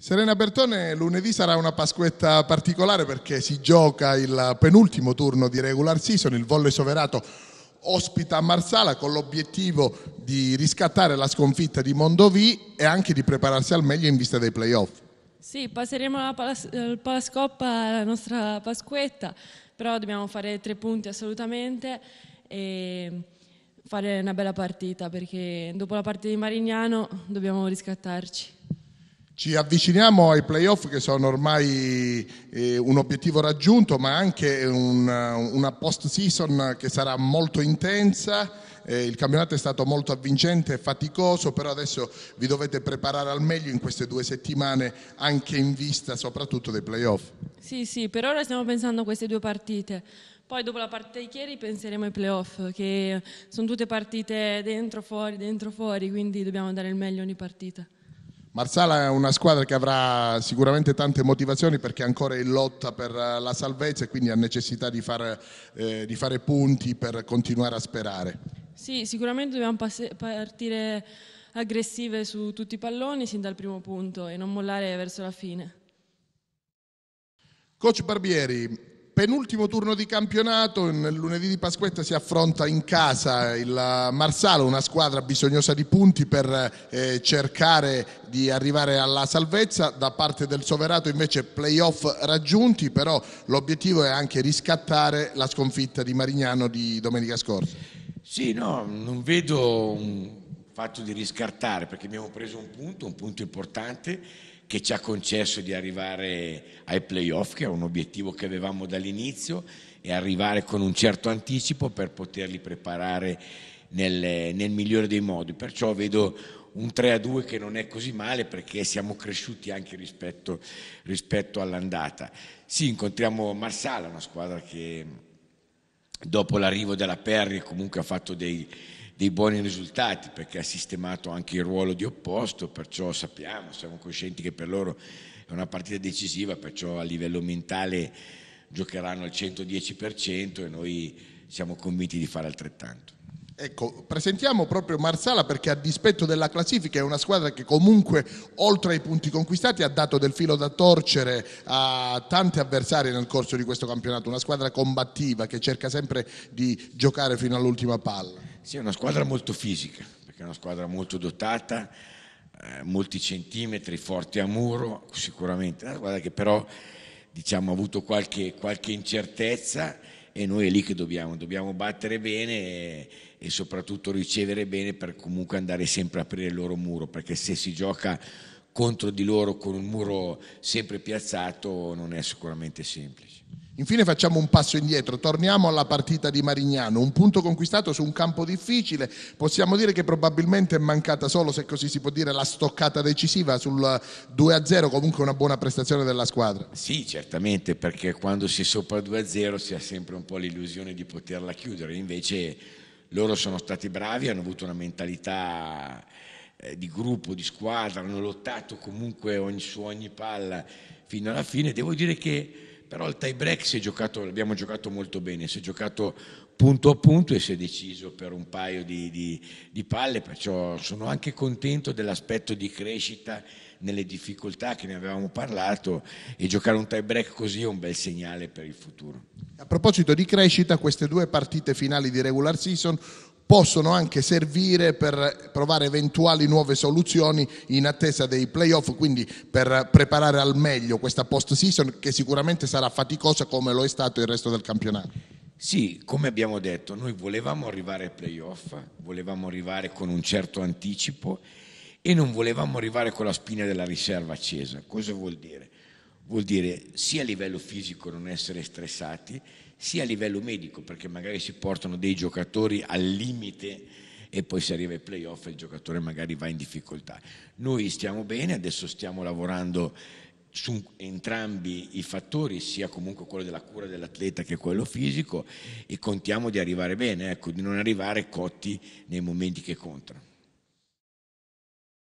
Serena Bertone lunedì sarà una Pasquetta particolare perché si gioca il penultimo turno di regular season, il volle soverato ospita Marsala con l'obiettivo di riscattare la sconfitta di Mondovì e anche di prepararsi al meglio in vista dei playoff. Sì, passeremo alla palas- Palascoppa, alla nostra Pasquetta, però dobbiamo fare tre punti assolutamente e fare una bella partita perché dopo la partita di Marignano dobbiamo riscattarci. Ci avviciniamo ai playoff che sono ormai eh, un obiettivo raggiunto, ma anche un, una post-season che sarà molto intensa. Eh, il campionato è stato molto avvincente e faticoso, però adesso vi dovete preparare al meglio in queste due settimane, anche in vista soprattutto dei playoff. Sì, sì, per ora stiamo pensando a queste due partite. Poi dopo la partita di ieri penseremo ai playoff, che sono tutte partite dentro, fuori, dentro, fuori, quindi dobbiamo dare il meglio ogni partita. Marsala è una squadra che avrà sicuramente tante motivazioni perché è ancora in lotta per eh, la salvezza e quindi ha necessità di, far, eh, di fare punti per continuare a sperare. Sì, sicuramente dobbiamo partire aggressive su tutti i palloni sin dal primo punto e non mollare verso la fine. Coach Barbieri, penultimo turno di campionato, nel lunedì di Pasquetta si affronta in casa il Marsalo, una squadra bisognosa di punti per eh, cercare di arrivare alla salvezza, da parte del Soverato invece playoff raggiunti, però l'obiettivo è anche riscattare la sconfitta di Marignano di domenica scorsa. Sì, no, non vedo un fatto di riscartare perché abbiamo preso un punto, un punto importante che ci ha concesso di arrivare ai playoff, che era un obiettivo che avevamo dall'inizio, e arrivare con un certo anticipo per poterli preparare nel, nel migliore dei modi. Perciò vedo un 3 a 2 che non è così male perché siamo cresciuti anche rispetto, rispetto all'andata. Sì, incontriamo Marsala, una squadra che dopo l'arrivo della Perry comunque ha fatto dei, dei buoni risultati perché ha sistemato anche il ruolo di opposto, perciò sappiamo, siamo coscienti che per loro è una partita decisiva, perciò a livello mentale giocheranno al 110% e noi siamo convinti di fare altrettanto. Ecco, presentiamo proprio Marsala perché a dispetto della classifica è una squadra che comunque oltre ai punti conquistati ha dato del filo da torcere a tanti avversari nel corso di questo campionato, una squadra combattiva che cerca sempre di giocare fino all'ultima palla. Sì, è una squadra molto fisica, perché è una squadra molto dotata, eh, molti centimetri, forte a muro, sicuramente. Eh, una squadra che però diciamo, ha avuto qualche, qualche incertezza e noi è lì che dobbiamo, dobbiamo battere bene e, e, soprattutto ricevere bene per comunque andare sempre a aprire il loro muro, perché se si gioca contro di loro con un muro sempre piazzato non è sicuramente semplice. Infine facciamo un passo indietro, torniamo alla partita di Marignano, un punto conquistato su un campo difficile, possiamo dire che probabilmente è mancata solo, se così si può dire, la stoccata decisiva sul 2-0, comunque una buona prestazione della squadra. Sì, certamente, perché quando si è sopra 2-0 si ha sempre un po' l'illusione di poterla chiudere, invece loro sono stati bravi, hanno avuto una mentalità eh, di gruppo, di squadra, hanno lottato comunque ogni, su ogni palla fino alla fine. Devo dire che però il tie break si è giocato, l'abbiamo giocato molto bene, si è giocato punto a punto e si è deciso per un paio di, di, di palle, perciò sono anche contento dell'aspetto di crescita nelle difficoltà che ne avevamo parlato e giocare un tie break così è un bel segnale per il futuro. A proposito di crescita, queste due partite finali di regular season possono anche servire per provare eventuali nuove soluzioni in attesa dei playoff, quindi per preparare al meglio questa post season che sicuramente sarà faticosa come lo è stato il resto del campionato. Sì, come abbiamo detto, noi volevamo arrivare ai playoff, volevamo arrivare con un certo anticipo e non volevamo arrivare con la spina della riserva accesa. Cosa vuol dire? Vuol dire sia a livello fisico non essere stressati, sia a livello medico, perché magari si portano dei giocatori al limite e poi si arriva ai playoff e il giocatore magari va in difficoltà. Noi stiamo bene, adesso stiamo lavorando su entrambi i fattori, sia comunque quello della cura dell'atleta che quello fisico e contiamo di arrivare bene, ecco, di non arrivare cotti nei momenti che contano.